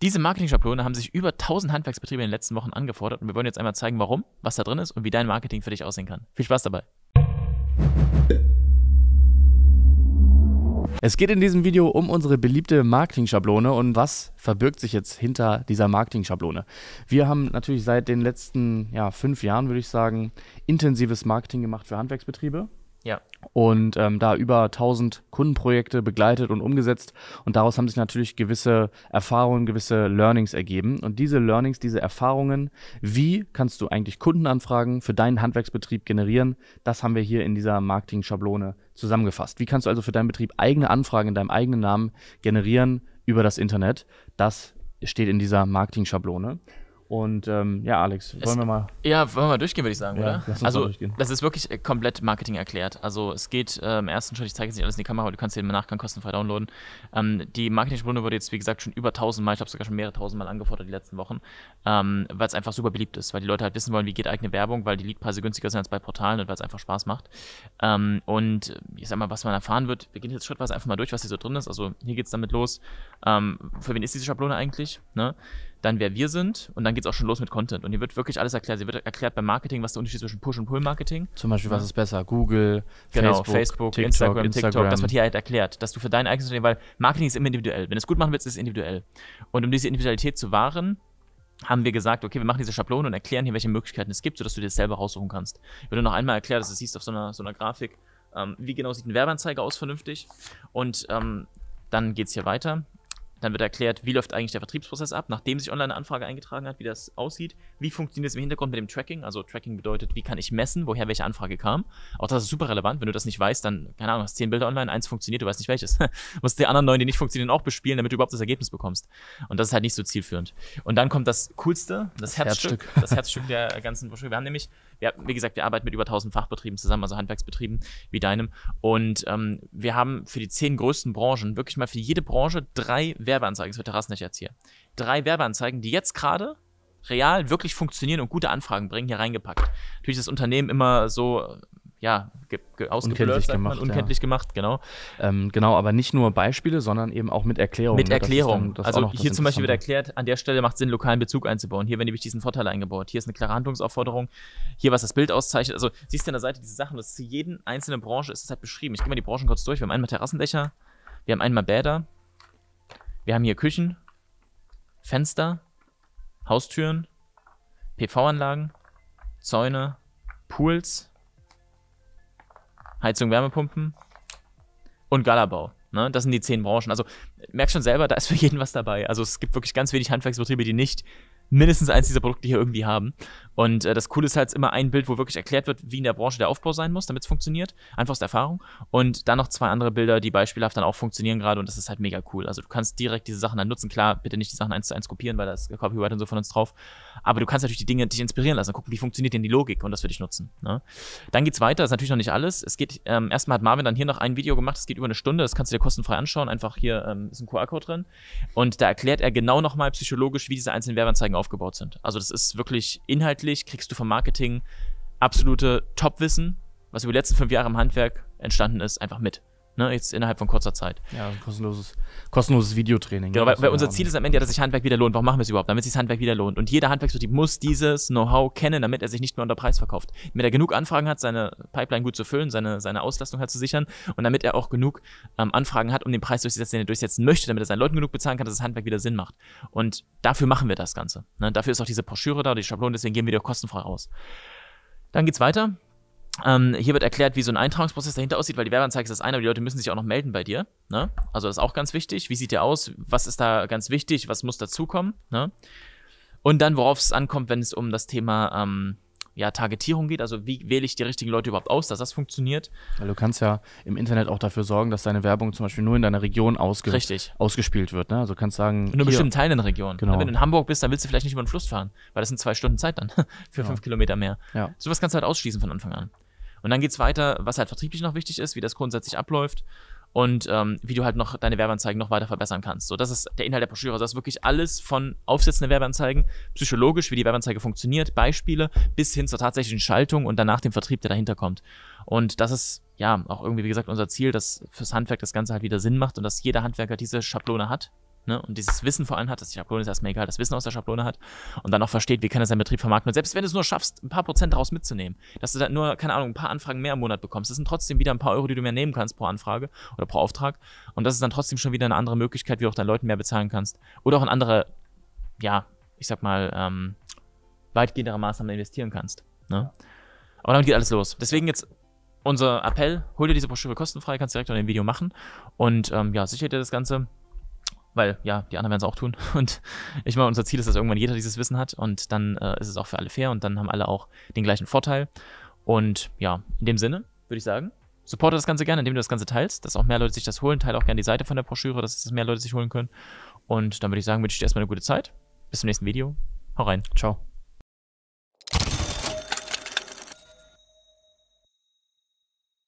Diese Marketing-Schablone haben sich über 1000 Handwerksbetriebe in den letzten Wochen angefordert und wir wollen jetzt einmal zeigen, warum, was da drin ist und wie dein Marketing für dich aussehen kann. Viel Spaß dabei! Es geht in diesem Video um unsere beliebte Marketing-Schablone und was verbirgt sich jetzt hinter dieser Marketing-Schablone. Wir haben natürlich seit den letzten ja, fünf Jahren, würde ich sagen, intensives Marketing gemacht für Handwerksbetriebe. Ja. Und ähm, da über 1000 Kundenprojekte begleitet und umgesetzt. Und daraus haben sich natürlich gewisse Erfahrungen, gewisse Learnings ergeben. Und diese Learnings, diese Erfahrungen, wie kannst du eigentlich Kundenanfragen für deinen Handwerksbetrieb generieren, das haben wir hier in dieser Marketing-Schablone zusammengefasst. Wie kannst du also für deinen Betrieb eigene Anfragen in deinem eigenen Namen generieren über das Internet? Das steht in dieser Marketing-Schablone. Und ähm, ja, Alex, wollen es, wir mal. Ja, wollen wir mal durchgehen, würde ich sagen, ja, oder? also, das ist wirklich äh, komplett Marketing erklärt. Also, es geht äh, im ersten Schritt, ich zeige jetzt nicht alles in die Kamera, aber du kannst den im Nachgang kostenfrei downloaden. Ähm, die Marketing-Stunde wurde jetzt, wie gesagt, schon über 1000 Mal, ich habe sogar schon mehrere tausend Mal angefordert die letzten Wochen, ähm, weil es einfach super beliebt ist, weil die Leute halt wissen wollen, wie geht eigene Werbung, weil die Leadpreise günstiger sind als bei Portalen und weil es einfach Spaß macht. Ähm, und äh, ich sag mal, was man erfahren wird, wir gehen jetzt schrittweise einfach mal durch, was hier so drin ist. Also, hier geht es damit los. Ähm, für wen ist diese Schablone eigentlich? Ne? dann wer wir sind und dann geht es auch schon los mit Content. Und hier wird wirklich alles erklärt. Sie wird erklärt beim Marketing, was der Unterschied zwischen Push- und Pull-Marketing. Zum Beispiel, was ist besser? Google, genau, Facebook, Facebook TikTok, Instagram, Instagram, TikTok. Das wird hier halt erklärt, dass du für dein eigenes Unternehmen, weil Marketing ist immer individuell. Wenn du es gut machen willst, ist es individuell. Und um diese Individualität zu wahren, haben wir gesagt, okay, wir machen diese Schablone und erklären hier, welche Möglichkeiten es gibt, sodass du dir das selber raussuchen kannst. Ich würde noch einmal erklären, dass du siehst auf so einer, so einer Grafik, ähm, wie genau sieht ein Werbeanzeige aus vernünftig. Und ähm, dann geht es hier weiter. Dann wird erklärt, wie läuft eigentlich der Vertriebsprozess ab, nachdem sich online eine Anfrage eingetragen hat, wie das aussieht. Wie funktioniert es im Hintergrund mit dem Tracking? Also Tracking bedeutet, wie kann ich messen, woher welche Anfrage kam. Auch das ist super relevant. Wenn du das nicht weißt, dann, keine Ahnung, hast zehn Bilder online, eins funktioniert, du weißt nicht welches. du musst die anderen neun, die nicht funktionieren, auch bespielen, damit du überhaupt das Ergebnis bekommst. Und das ist halt nicht so zielführend. Und dann kommt das Coolste, das, das Herzstück, Herzstück. das Herzstück der ganzen Broschüre. Wir haben nämlich, wir, wie gesagt, wir arbeiten mit über 1000 Fachbetrieben zusammen, also Handwerksbetrieben wie deinem. Und ähm, wir haben für die zehn größten Branchen wirklich mal für jede Branche drei Werbeanzeigen, das wird der jetzt hier. Drei Werbeanzeigen, die jetzt gerade real wirklich funktionieren und gute Anfragen bringen, hier reingepackt. Natürlich ist das Unternehmen immer so äh, ja, ausgeblurrt, gemacht, unkenntlich ja. gemacht, genau. Ähm, genau, aber nicht nur Beispiele, sondern eben auch mit Erklärung. Mit ne? Erklärung. Dann, also hier zum Beispiel wird erklärt, an der Stelle macht es Sinn, lokalen Bezug einzubauen. Hier werden nämlich diesen Vorteil eingebaut. Hier ist eine klare Handlungsaufforderung. Hier, was das Bild auszeichnet. Also siehst du an der Seite diese Sachen, das ist zu jeden einzelnen Branche ist das halt beschrieben. Ich gehe mal die Branchen kurz durch. Wir haben einmal Terrassendächer, wir haben einmal Bäder, wir haben hier Küchen, Fenster, Haustüren, PV-Anlagen, Zäune, Pools, Heizung, Wärmepumpen und Galabau. Ne? Das sind die zehn Branchen. Also merkst schon selber, da ist für jeden was dabei. Also es gibt wirklich ganz wenig Handwerksbetriebe, die nicht mindestens eins dieser Produkte hier irgendwie haben. Und äh, das Coole ist halt immer ein Bild, wo wirklich erklärt wird, wie in der Branche der Aufbau sein muss, damit es funktioniert. Einfach aus der Erfahrung. Und dann noch zwei andere Bilder, die beispielhaft dann auch funktionieren gerade. Und das ist halt mega cool. Also du kannst direkt diese Sachen dann nutzen. Klar, bitte nicht die Sachen eins zu eins kopieren, weil da ist Copyright und so von uns drauf. Aber du kannst natürlich die Dinge dich inspirieren lassen. Gucken, wie funktioniert denn die Logik und das für dich nutzen. Ne? Dann es weiter. Das ist natürlich noch nicht alles. Es geht, ähm, erstmal hat Marvin dann hier noch ein Video gemacht. Das geht über eine Stunde. Das kannst du dir kostenfrei anschauen. Einfach hier ähm, ist ein QR-Code drin. Und da erklärt er genau nochmal psychologisch, wie diese einzelnen Werbeanzeigen aufgebaut sind. Also das ist wirklich inhaltlich, kriegst du vom Marketing absolute Top-Wissen, was über die letzten fünf Jahre im Handwerk entstanden ist, einfach mit. Ne, jetzt innerhalb von kurzer Zeit. Ja, kostenloses, kostenloses Videotraining. Genau, ne? weil, also weil unser Ziel ist am Ende ja, dass sich Handwerk wieder lohnt. Warum machen wir es überhaupt? Damit sich Handwerk wieder lohnt. Und jeder Handwerksbetrieb muss dieses Know-how kennen, damit er sich nicht mehr unter Preis verkauft. Damit er genug Anfragen hat, seine Pipeline gut zu füllen, seine, seine Auslastung halt zu sichern und damit er auch genug ähm, Anfragen hat, um den Preis durchzusetzen, den er durchsetzen möchte, damit er seinen Leuten genug bezahlen kann, dass das Handwerk wieder Sinn macht. Und dafür machen wir das Ganze. Ne, dafür ist auch diese Broschüre da, die Schablone, deswegen geben wir die auch kostenfrei aus. Dann geht's weiter. Ähm, hier wird erklärt, wie so ein Eintragungsprozess dahinter aussieht, weil die Werbeanzeige ist das eine, aber die Leute müssen sich auch noch melden bei dir. Ne? Also das ist auch ganz wichtig. Wie sieht der aus? Was ist da ganz wichtig? Was muss dazukommen? Ne? Und dann, worauf es ankommt, wenn es um das Thema ähm, ja, Targetierung geht. Also wie wähle ich die richtigen Leute überhaupt aus, dass das funktioniert? Weil du kannst ja im Internet auch dafür sorgen, dass deine Werbung zum Beispiel nur in deiner Region ausge Richtig. ausgespielt wird. Ne? Also kannst sagen. Nur hier. bestimmten Teilen in der Region. Genau. Ne, wenn du in Hamburg bist, dann willst du vielleicht nicht über den Fluss fahren, weil das sind zwei Stunden Zeit dann für ja. fünf Kilometer mehr. Ja. Sowas kannst du halt ausschließen von Anfang an. Und dann geht's weiter, was halt vertrieblich noch wichtig ist, wie das grundsätzlich abläuft und ähm, wie du halt noch deine Werbeanzeigen noch weiter verbessern kannst. So, das ist der Inhalt der Broschüre. Also das ist wirklich alles von Aufsetzen der Werbeanzeigen, psychologisch, wie die Werbeanzeige funktioniert, Beispiele, bis hin zur tatsächlichen Schaltung und danach dem Vertrieb, der dahinter kommt. Und das ist ja auch irgendwie, wie gesagt, unser Ziel, dass fürs Handwerk das Ganze halt wieder Sinn macht und dass jeder Handwerker diese Schablone hat ne? und dieses Wissen vor allem hat, dass die Schablone ist erstmal egal, das Wissen aus der Schablone hat und dann auch versteht, wie kann er seinen Betrieb vermarkten. Und selbst wenn du es nur schaffst, ein paar Prozent daraus mitzunehmen, dass du dann nur, keine Ahnung, ein paar Anfragen mehr im Monat bekommst, das sind trotzdem wieder ein paar Euro, die du mehr nehmen kannst pro Anfrage oder pro Auftrag. Und das ist dann trotzdem schon wieder eine andere Möglichkeit, wie du auch deinen Leuten mehr bezahlen kannst. Oder auch in andere, ja, ich sag mal, ähm, weitgehendere Maßnahmen investieren kannst. Ne? Aber damit geht alles los. Deswegen jetzt unser Appell, hol dir diese Broschüre kostenfrei, kannst direkt unter dem Video machen. Und ähm, ja, sichert dir das Ganze weil ja, die anderen werden es auch tun. Und ich meine, unser Ziel ist, dass irgendwann jeder dieses Wissen hat und dann äh, ist es auch für alle fair und dann haben alle auch den gleichen Vorteil. Und ja, in dem Sinne würde ich sagen, supporte das Ganze gerne, indem du das Ganze teilst, dass auch mehr Leute sich das holen. Teile auch gerne die Seite von der Broschüre, dass es mehr Leute sich holen können. Und dann würde ich sagen, wünsche ich dir erstmal eine gute Zeit. Bis zum nächsten Video. Hau rein. Ciao.